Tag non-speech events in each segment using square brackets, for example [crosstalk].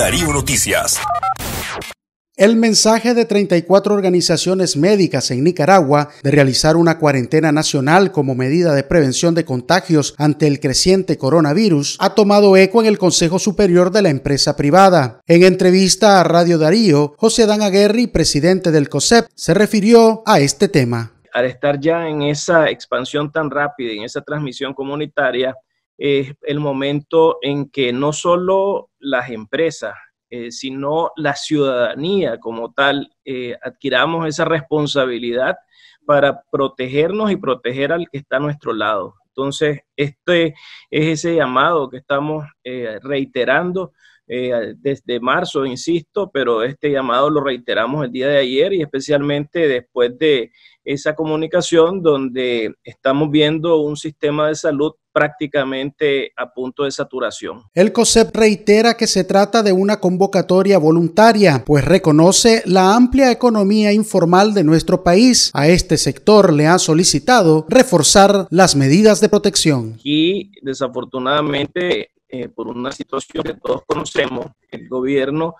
Darío Noticias. El mensaje de 34 organizaciones médicas en Nicaragua de realizar una cuarentena nacional como medida de prevención de contagios ante el creciente coronavirus ha tomado eco en el Consejo Superior de la empresa privada. En entrevista a Radio Darío, José Dan Aguerri, presidente del COSEP, se refirió a este tema. Al estar ya en esa expansión tan rápida y en esa transmisión comunitaria, es el momento en que no solo las empresas, eh, sino la ciudadanía como tal, eh, adquiramos esa responsabilidad para protegernos y proteger al que está a nuestro lado. Entonces, este es ese llamado que estamos eh, reiterando desde marzo, insisto, pero este llamado lo reiteramos el día de ayer y especialmente después de esa comunicación donde estamos viendo un sistema de salud prácticamente a punto de saturación. El COSEP reitera que se trata de una convocatoria voluntaria, pues reconoce la amplia economía informal de nuestro país. A este sector le ha solicitado reforzar las medidas de protección. Y desafortunadamente, eh, por una situación que todos conocemos, el gobierno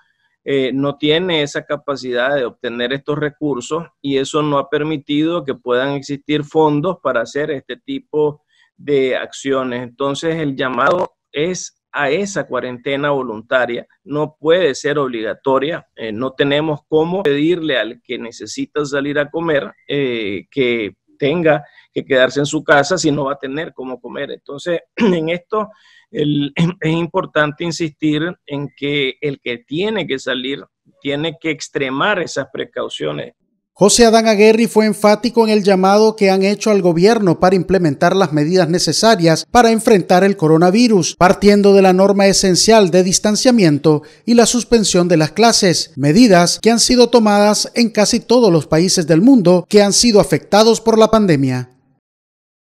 eh, no tiene esa capacidad de obtener estos recursos y eso no ha permitido que puedan existir fondos para hacer este tipo de de acciones. Entonces, el llamado es a esa cuarentena voluntaria, no puede ser obligatoria, eh, no tenemos cómo pedirle al que necesita salir a comer eh, que tenga que quedarse en su casa si no va a tener cómo comer. Entonces, [clears throat] en esto [clears throat] es importante insistir en que el que tiene que salir tiene que extremar esas precauciones. José Adán Aguirre fue enfático en el llamado que han hecho al gobierno para implementar las medidas necesarias para enfrentar el coronavirus, partiendo de la norma esencial de distanciamiento y la suspensión de las clases, medidas que han sido tomadas en casi todos los países del mundo que han sido afectados por la pandemia.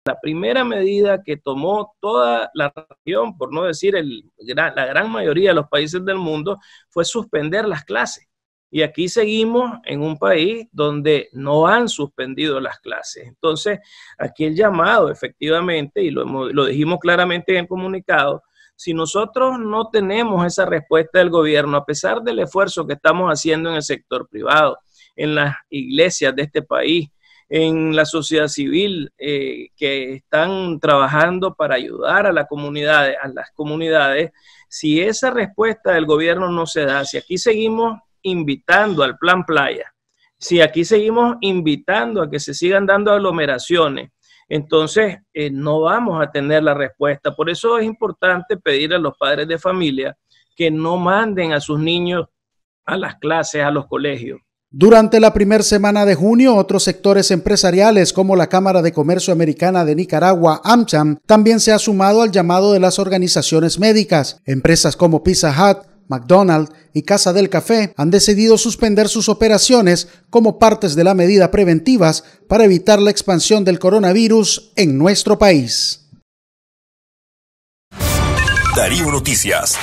La primera medida que tomó toda la región, por no decir la gran mayoría de los países del mundo, fue suspender las clases y aquí seguimos en un país donde no han suspendido las clases. Entonces, aquí el llamado, efectivamente, y lo, lo dijimos claramente en el comunicado, si nosotros no tenemos esa respuesta del gobierno, a pesar del esfuerzo que estamos haciendo en el sector privado, en las iglesias de este país, en la sociedad civil eh, que están trabajando para ayudar a, a las comunidades, si esa respuesta del gobierno no se da, si aquí seguimos invitando al plan playa, si aquí seguimos invitando a que se sigan dando aglomeraciones, entonces eh, no vamos a tener la respuesta. Por eso es importante pedir a los padres de familia que no manden a sus niños a las clases, a los colegios. Durante la primera semana de junio, otros sectores empresariales como la Cámara de Comercio Americana de Nicaragua, AmCham, también se ha sumado al llamado de las organizaciones médicas. Empresas como Pizza Hut, McDonald's y Casa del Café han decidido suspender sus operaciones como partes de la medida preventivas para evitar la expansión del coronavirus en nuestro país. Darío Noticias